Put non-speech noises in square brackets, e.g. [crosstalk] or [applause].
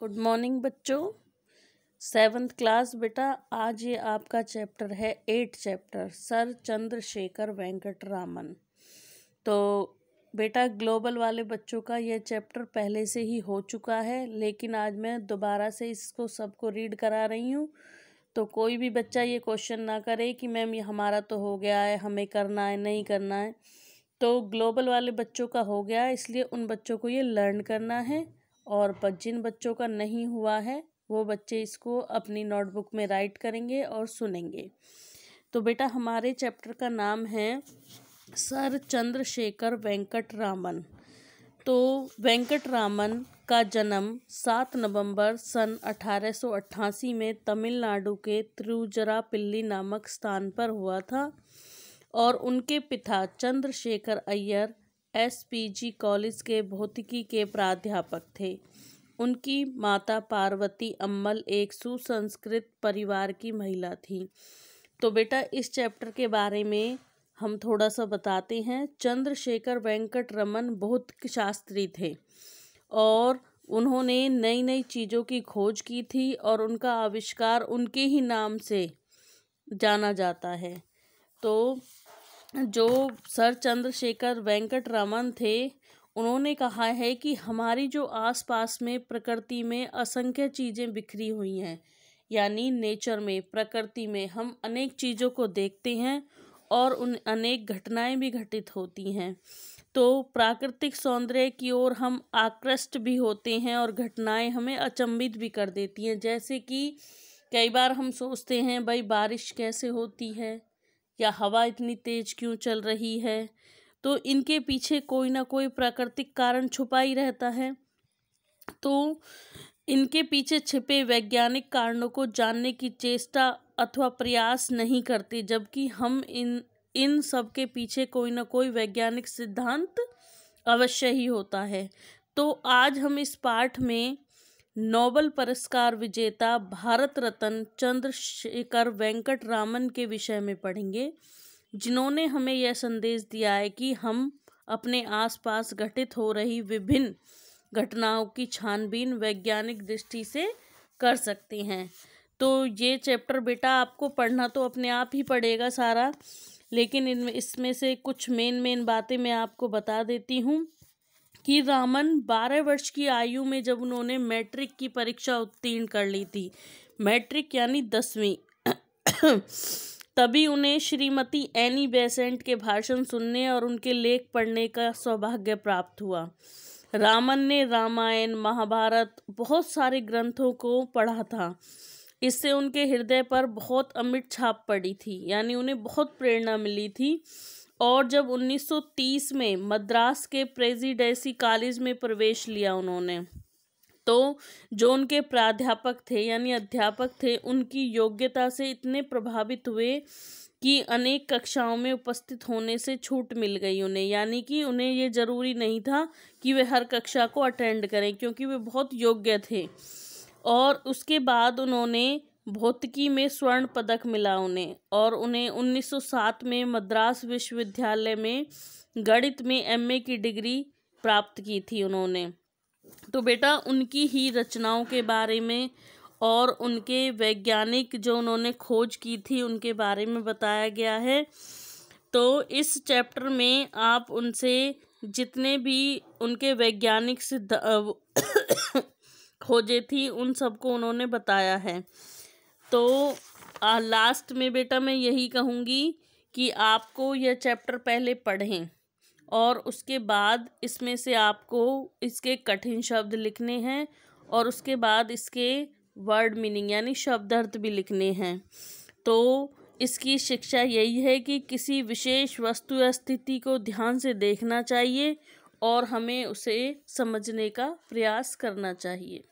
good morning बच्चों seventh class बेटा आज ये आपका चैप्टर है eight chapter sir Chandrasekhar Venkata Raman तो बेटा ग्लोबल वाले बच्चों का यह चैप्टर पहले से ही हो चुका है लेकिन आज मैं दोबारा से इसको सबको रीड करा रही हूँ तो कोई भी बच्चा ये क्वेश्चन ना करे कि मैम ये हमारा तो हो गया है हमें करना है नहीं करना है तो ग्लोबल वाले बच्चों का हो गया है इसलिए उन बच्चों को ये लर्न करना है और जिन बच्चों का नहीं हुआ है वो बच्चे इसको अपनी नोटबुक में राइट करेंगे और सुनेंगे तो बेटा हमारे चैप्टर का नाम है सर चंद्रशेखर वेंकट रामन तो वेंकट रामन का जन्म सात नवंबर सन 1888 में तमिलनाडु के पिल्ली नामक स्थान पर हुआ था और उनके पिता चंद्रशेखर अय्यर एसपीजी कॉलेज के भौतिकी के प्राध्यापक थे उनकी माता पार्वती अम्मल एक सुसंस्कृत परिवार की महिला थी तो बेटा इस चैप्टर के बारे में हम थोड़ा सा बताते हैं चंद्रशेखर वेंकट रमन भौतिक शास्त्री थे और उन्होंने नई नई चीज़ों की खोज की थी और उनका आविष्कार उनके ही नाम से जाना जाता है तो जो सर चंद्रशेखर वेंकट रमन थे उन्होंने कहा है कि हमारी जो आसपास में प्रकृति में असंख्य चीज़ें बिखरी हुई हैं यानी नेचर में प्रकृति में हम अनेक चीज़ों को देखते हैं और उन अनेक घटनाएं भी घटित होती हैं तो प्राकृतिक सौंदर्य की ओर हम आकृष्ट भी होते हैं और घटनाएं हमें अचंभित भी कर देती हैं जैसे कि कई बार हम सोचते हैं भाई बारिश कैसे होती है या हवा इतनी तेज क्यों चल रही है तो इनके पीछे कोई ना कोई प्राकृतिक कारण छुपा ही रहता है तो इनके पीछे छिपे वैज्ञानिक कारणों को जानने की चेष्टा अथवा प्रयास नहीं करते जबकि हम इन इन सब के पीछे कोई ना कोई वैज्ञानिक सिद्धांत अवश्य ही होता है तो आज हम इस पाठ में नोबल पुरस्कार विजेता भारत रत्न चंद्रशेखर वेंकट रामन के विषय में पढ़ेंगे जिन्होंने हमें यह संदेश दिया है कि हम अपने आसपास घटित हो रही विभिन्न घटनाओं की छानबीन वैज्ञानिक दृष्टि से कर सकते हैं तो ये चैप्टर बेटा आपको पढ़ना तो अपने आप ही पड़ेगा सारा लेकिन इनमें इसमें से कुछ मेन मेन बातें मैं आपको बता देती हूँ कि रामन 12 वर्ष की आयु में जब उन्होंने मैट्रिक की परीक्षा उत्तीर्ण कर ली थी मैट्रिक यानी दसवीं [coughs] तभी उन्हें श्रीमती एनी बेसेंट के भाषण सुनने और उनके लेख पढ़ने का सौभाग्य प्राप्त हुआ रामन ने रामायण महाभारत बहुत सारे ग्रंथों को पढ़ा था इससे उनके हृदय पर बहुत अमिट छाप पड़ी थी यानी उन्हें बहुत प्रेरणा मिली थी और जब 1930 में मद्रास के प्रेसिडेंसी कॉलेज में प्रवेश लिया उन्होंने तो जो उनके प्राध्यापक थे यानी अध्यापक थे उनकी योग्यता से इतने प्रभावित हुए कि अनेक कक्षाओं में उपस्थित होने से छूट मिल गई उन्हें यानी कि उन्हें ये ज़रूरी नहीं था कि वे हर कक्षा को अटेंड करें क्योंकि वे बहुत योग्य थे और उसके बाद उन्होंने भौतिकी में स्वर्ण पदक मिला उन्हें और उन्हें 1907 में मद्रास विश्वविद्यालय में गणित में एमए की डिग्री प्राप्त की थी उन्होंने तो बेटा उनकी ही रचनाओं के बारे में और उनके वैज्ञानिक जो उन्होंने खोज की थी उनके बारे में बताया गया है तो इस चैप्टर में आप उनसे जितने भी उनके वैज्ञानिक सिद्ध [coughs] खोजे थी उन सबको उन्होंने बताया है तो आ, लास्ट में बेटा मैं यही कहूँगी कि आपको यह चैप्टर पहले पढ़ें और उसके बाद इसमें से आपको इसके कठिन शब्द लिखने हैं और उसके बाद इसके वर्ड मीनिंग यानी शब्द अर्थ भी लिखने हैं तो इसकी शिक्षा यही है कि किसी विशेष वस्तु या स्थिति को ध्यान से देखना चाहिए और हमें उसे समझने का प्रयास करना चाहिए